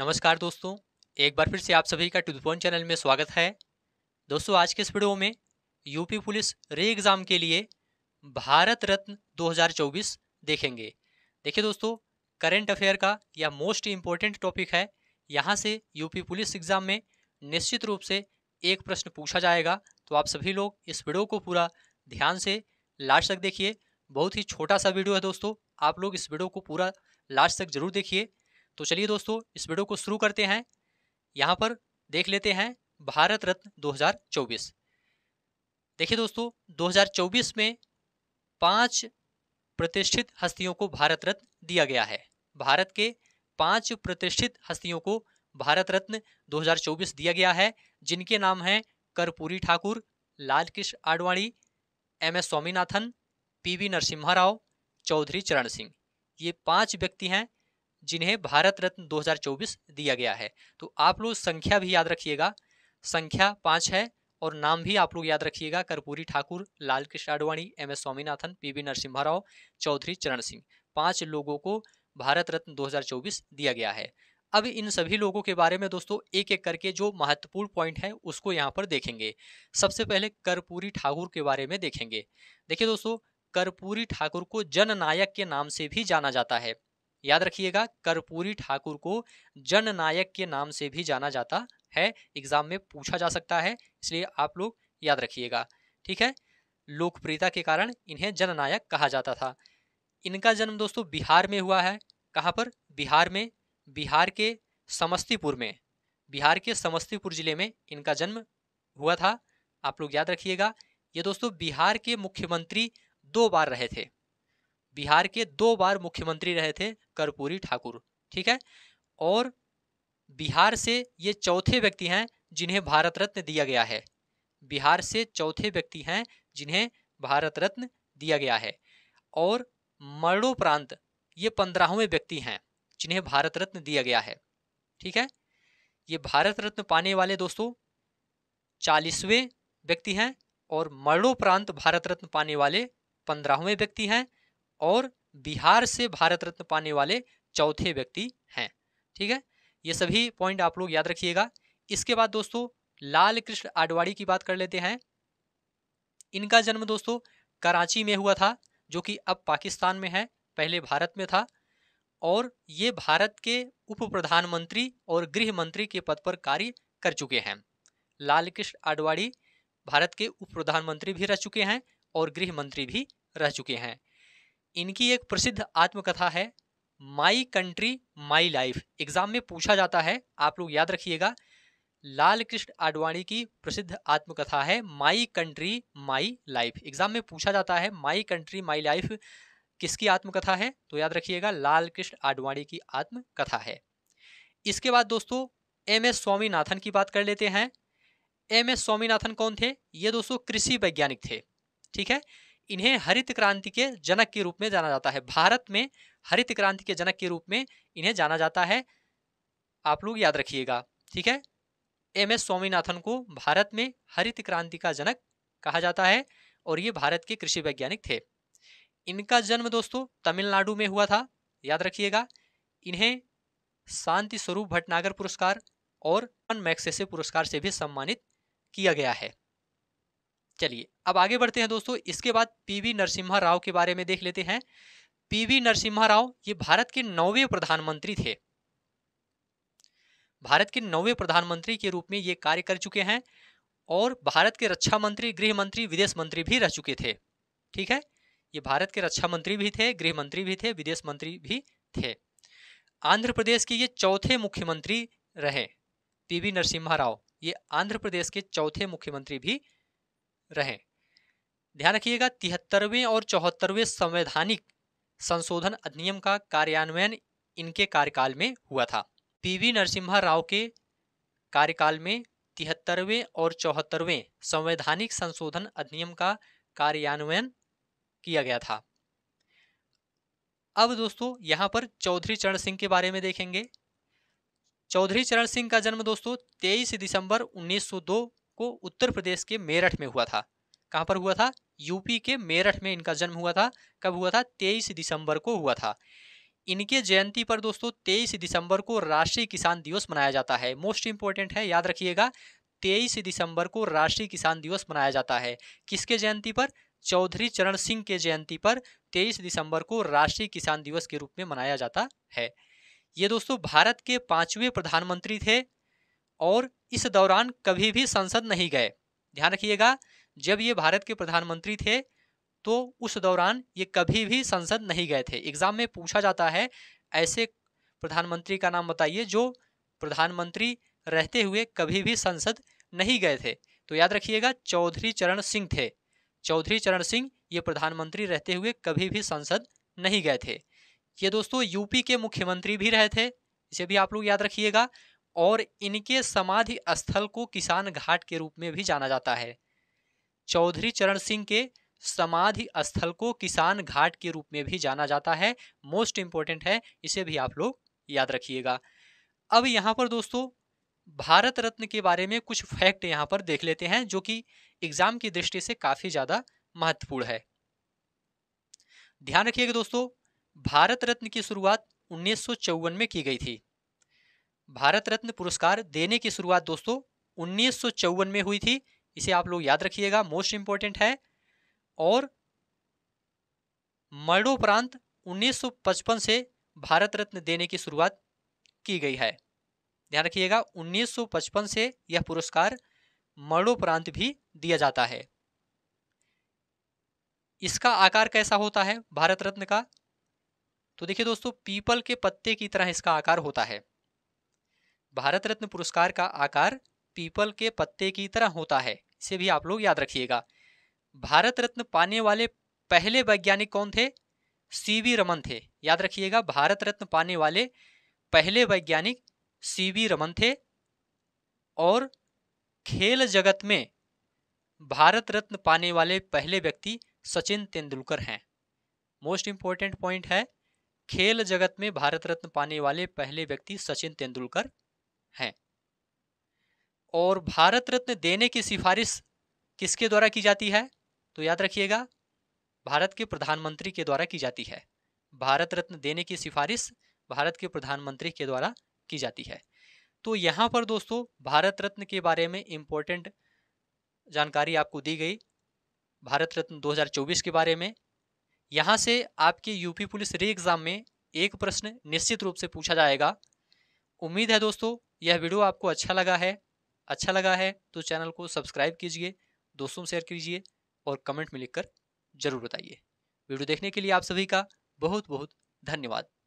नमस्कार दोस्तों एक बार फिर से आप सभी का टूथपोन चैनल में स्वागत है दोस्तों आज के इस वीडियो में यूपी पुलिस रे एग्ज़ाम के लिए भारत रत्न 2024 देखेंगे देखिए दोस्तों करंट अफेयर का यह मोस्ट इम्पोर्टेंट टॉपिक है यहाँ से यूपी पुलिस एग्ज़ाम में निश्चित रूप से एक प्रश्न पूछा जाएगा तो आप सभी लोग इस वीडियो को पूरा ध्यान से लास्ट तक देखिए बहुत ही छोटा सा वीडियो है दोस्तों आप लोग इस वीडियो को पूरा लास्ट तक जरूर देखिए तो चलिए दोस्तों इस वीडियो को शुरू करते हैं यहाँ पर देख लेते हैं भारत रत्न 2024 देखिए दोस्तों 2024 में पांच प्रतिष्ठित हस्तियों को भारत रत्न दिया गया है भारत के पांच प्रतिष्ठित हस्तियों को भारत रत्न 2024 दिया गया है जिनके नाम हैं Karpoori Thakur Lal Krishna Advani M S Swaminathan P V Narasimha Rao Chaudhary Charan Singh ये पांच व्यक्ति हैं जिन्हें भारत रत्न 2024 दिया गया है तो आप लोग संख्या भी याद रखिएगा संख्या पाँच है और नाम भी आप लोग याद रखिएगा Karpoori Thakur Lal Krishna Advani M S Swaminathan P V Narasimha Rao Chaudhary Charan Singh पांच लोगों को भारत रत्न 2024 दिया गया है अब इन सभी लोगों के बारे में दोस्तों एक एक करके जो महत्वपूर्ण पॉइंट है उसको यहाँ पर देखेंगे सबसे पहले कर्पूरी ठाकुर के बारे में देखेंगे देखिए दोस्तों कर्पूरी ठाकुर को जननायक के नाम से भी जाना जाता है याद रखिएगा कर्पूरी ठाकुर को जननायक के नाम से भी जाना जाता है एग्जाम में पूछा जा सकता है इसलिए आप लोग याद रखिएगा ठीक है लोकप्रियता के कारण इन्हें जननायक कहा जाता था इनका जन्म दोस्तों बिहार में हुआ है कहाँ पर बिहार में बिहार के समस्तीपुर में बिहार के समस्तीपुर जिले में इनका जन्म हुआ था आप लोग याद रखिएगा ये दोस्तों बिहार के मुख्यमंत्री दो बार रहे थे बिहार के दो बार मुख्यमंत्री रहे थे कर्पूरी ठाकुर ठीक है और बिहार से ये चौथे व्यक्ति हैं जिन्हें भारत रत्न दिया गया है बिहार से चौथे व्यक्ति हैं जिन्हें भारत रत्न दिया गया है और मरणोपरांत ये पंद्रहवें व्यक्ति हैं जिन्हें भारत रत्न दिया गया है ठीक है ये भारत रत्न पाने वाले दोस्तों चालीसवें व्यक्ति हैं और मरणोपरांत भारत रत्न पाने वाले पंद्रहवें व्यक्ति हैं और बिहार से भारत रत्न पाने वाले चौथे व्यक्ति हैं ठीक है ये सभी पॉइंट आप लोग याद रखिएगा इसके बाद दोस्तों लाल कृष्ण आडवाणी की बात कर लेते हैं इनका जन्म दोस्तों कराची में हुआ था जो कि अब पाकिस्तान में है पहले भारत में था और ये भारत के उप प्रधानमंत्री और गृह मंत्री के पद पर कार्य कर चुके हैं लाल कृष्ण आडवाणी भारत के उप प्रधानमंत्री भी रह चुके हैं और गृह मंत्री भी रह चुके हैं इनकी एक प्रसिद्ध आत्मकथा है my country my life exam में पूछा जाता है आप लोग याद रखिएगा लाल कृष्ण आडवाणी की प्रसिद्ध आत्मकथा है my country my life exam में पूछा जाता है माई कंट्री माई लाइफ किसकी आत्मकथा है तो याद रखिएगा लाल कृष्ण आडवाणी की आत्मकथा है इसके बाद दोस्तों एम एस स्वामीनाथन की बात कर लेते हैं एम एस स्वामीनाथन कौन थे ये दोस्तों कृषि वैज्ञानिक थे ठीक है इन्हें हरित क्रांति के जनक के रूप में जाना जाता है भारत में हरित क्रांति के जनक के रूप में इन्हें जाना जाता है आप लोग याद रखिएगा ठीक है एम एस स्वामीनाथन को भारत में हरित क्रांति का जनक कहा जाता है और ये भारत के कृषि वैज्ञानिक थे इनका जन्म दोस्तों तमिलनाडु में हुआ था याद रखिएगा इन्हें शांति स्वरूप भटनागर पुरस्कार और मैक्सेसे पुरस्कार से भी सम्मानित किया गया है चलिए अब आगे बढ़ते हैं दोस्तों इसके बाद पीवी नरसिम्हा राव के बारे में देख लेते हैं पीवी नरसिम्हा राव ये भारत के नौवे प्रधानमंत्री थे भारत के नौवे प्रधानमंत्री के रूप में ये कार्य कर चुके हैं और भारत के रक्षा मंत्री गृह मंत्री विदेश मंत्री भी रह चुके थे ठीक है ये भारत के रक्षा मंत्री भी थे गृह मंत्री भी थे विदेश मंत्री भी थे आंध्र प्रदेश के ये चौथे मुख्यमंत्री रहे पीवी नरसिम्हा राव ये आंध्र प्रदेश के चौथे मुख्यमंत्री भी रहें ध्यान रखिएगा तिहत्तरवें और चौहत्तरवें संवैधानिक संशोधन अधिनियम का कार्यान्वयन इनके कार्यकाल में हुआ था पीवी नरसिम्हा राव के कार्यकाल में तिहत्तरवें और चौहत्तरवें संवैधानिक संशोधन अधिनियम का कार्यान्वयन किया गया था अब दोस्तों यहाँ पर चौधरी चरण सिंह के बारे में देखेंगे चौधरी चरण सिंह का जन्म दोस्तों 23 दिसंबर 1902 को उत्तर प्रदेश के मेरठ में हुआ था कहाँ पर हुआ था यूपी के मेरठ में इनका जन्म हुआ था कब हुआ था तेईस दिसंबर को हुआ था इनके जयंती पर दोस्तों तेईस दिसंबर को राष्ट्रीय किसान दिवस मनाया जाता है मोस्ट इंपॉर्टेंट है याद रखिएगा तेईस दिसंबर को राष्ट्रीय किसान दिवस मनाया जाता है किसके जयंती पर चौधरी चरण सिंह के जयंती पर 23 दिसंबर को राष्ट्रीय किसान दिवस के रूप में मनाया जाता है ये दोस्तों भारत के पांचवें प्रधानमंत्री थे और इस दौरान कभी भी संसद नहीं गए ध्यान रखिएगा जब ये भारत के प्रधानमंत्री थे तो उस दौरान ये कभी भी संसद नहीं गए थे एग्जाम में पूछा जाता है ऐसे प्रधानमंत्री का नाम बताइए जो प्रधानमंत्री रहते हुए कभी भी संसद नहीं गए थे तो याद रखिएगा चौधरी चरण सिंह थे चौधरी चरण सिंह ये प्रधानमंत्री रहते हुए कभी भी संसद नहीं गए थे ये दोस्तों यूपी के मुख्यमंत्री भी रहे थे इसे भी आप लोग याद रखिएगा और इनके समाधि स्थल को किसान घाट के रूप में भी जाना जाता है चौधरी चरण सिंह के समाधि स्थल को किसान घाट के रूप में भी जाना जाता है मोस्ट इम्पोर्टेंट है इसे भी आप लोग याद रखिएगा अब यहाँ पर दोस्तों भारत रत्न के बारे में कुछ फैक्ट यहाँ पर देख लेते हैं जो कि एग्जाम की दृष्टि से काफ़ी ज़्यादा महत्वपूर्ण है ध्यान रखिएगा दोस्तों भारत रत्न की शुरुआत उन्नीस में की गई थी भारत रत्न पुरस्कार देने की शुरुआत दोस्तों उन्नीस में हुई थी इसे आप लोग याद रखिएगा मोस्ट इंपॉर्टेंट है और मरणोपरांत 1955 से भारत रत्न देने की शुरुआत की गई है ध्यान रखिएगा 1955 से यह पुरस्कार मरणोपरांत भी दिया जाता है इसका आकार कैसा होता है भारत रत्न का तो देखिए दोस्तों पीपल के पत्ते की तरह इसका आकार होता है भारत रत्न पुरस्कार का आकार पीपल के पत्ते की तरह होता है इसे भी आप लोग याद रखिएगा भारत रत्न पाने वाले पहले वैज्ञानिक कौन थे सी वी रमन थे याद रखिएगा भारत रत्न पाने वाले पहले वैज्ञानिक सी वी रमन थे और खेल जगत में भारत रत्न पाने वाले पहले व्यक्ति सचिन तेंदुलकर हैं मोस्ट इंपॉर्टेंट पॉइंट है खेल जगत में भारत रत्न पाने वाले पहले व्यक्ति सचिन तेंदुलकर हैं और भारत रत्न देने की सिफारिश किसके द्वारा की जाती है तो याद रखिएगा भारत के प्रधानमंत्री के द्वारा की जाती है भारत रत्न देने की सिफारिश भारत के प्रधानमंत्री के द्वारा की जाती है तो यहाँ पर दोस्तों भारत रत्न के बारे में इम्पोर्टेंट जानकारी आपको दी गई भारत रत्न 2024 के बारे में यहाँ से आपके यूपी पुलिस री एग्ज़ाम में एक प्रश्न निश्चित रूप से पूछा जाएगा उम्मीद है दोस्तों यह वीडियो आपको अच्छा लगा है अच्छा लगा है तो चैनल को सब्सक्राइब कीजिए दोस्तों में शेयर कीजिए और कमेंट में लिखकर ज़रूर बताइए वीडियो देखने के लिए आप सभी का बहुत बहुत धन्यवाद